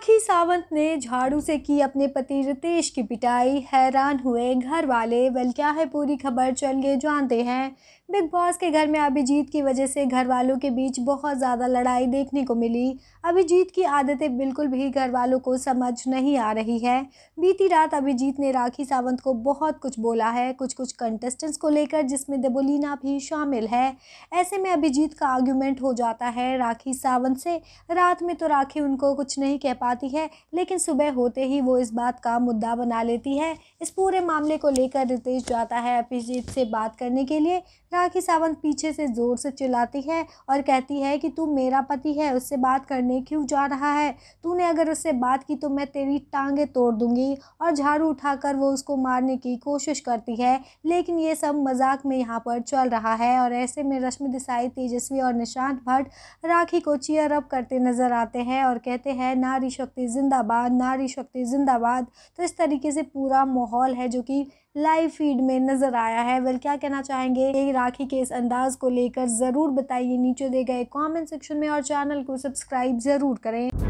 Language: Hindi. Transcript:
राखी सावंत ने झाड़ू से की अपने पति रितेश की पिटाई हैरान हुए घर वाले वेल क्या है पूरी खबर चल गए जानते हैं बिग बॉस के घर में अभिजीत की वजह से घर वालों के बीच बहुत ज़्यादा लड़ाई देखने को मिली अभिजीत की आदतें बिल्कुल भी घर वालों को समझ नहीं आ रही है बीती रात अभिजीत ने राखी सावंत को बहुत कुछ बोला है कुछ कुछ कंटेस्टेंट्स को लेकर जिसमें देबोलीना भी शामिल है ऐसे में अभिजीत का आर्ग्यूमेंट हो जाता है राखी सावंत से रात में तो राखी उनको कुछ नहीं कह पा पाती है लेकिन सुबह होते ही वो इस बात का मुद्दा बना लेती है इस पूरे मामले को लेकर रितेश जाता है अभिजीत से बात करने के लिए राखी सावंत पीछे से ज़ोर से चिल्लाती है और कहती है कि तू मेरा पति है उससे बात करने क्यों जा रहा है तूने अगर उससे बात की तो मैं तेरी टांगें तोड़ दूंगी और झाड़ू उठाकर वो उसको मारने की कोशिश करती है लेकिन ये सब मजाक में यहाँ पर चल रहा है और ऐसे में रश्मि देसाई तेजस्वी और निशांत भट्ट राखी को चीयर अप करते नज़र आते हैं और कहते हैं नारी शक्ति जिंदाबाद नारी शक्ति जिंदाबाद तो इस तरीके से पूरा माहौल है जो कि लाइव फीड में नज़र आया है वेल क्या कहना चाहेंगे ये राखी के इस अंदाज को लेकर ज़रूर बताइए नीचे दे गए कमेंट सेक्शन में और चैनल को सब्सक्राइब ज़रूर करें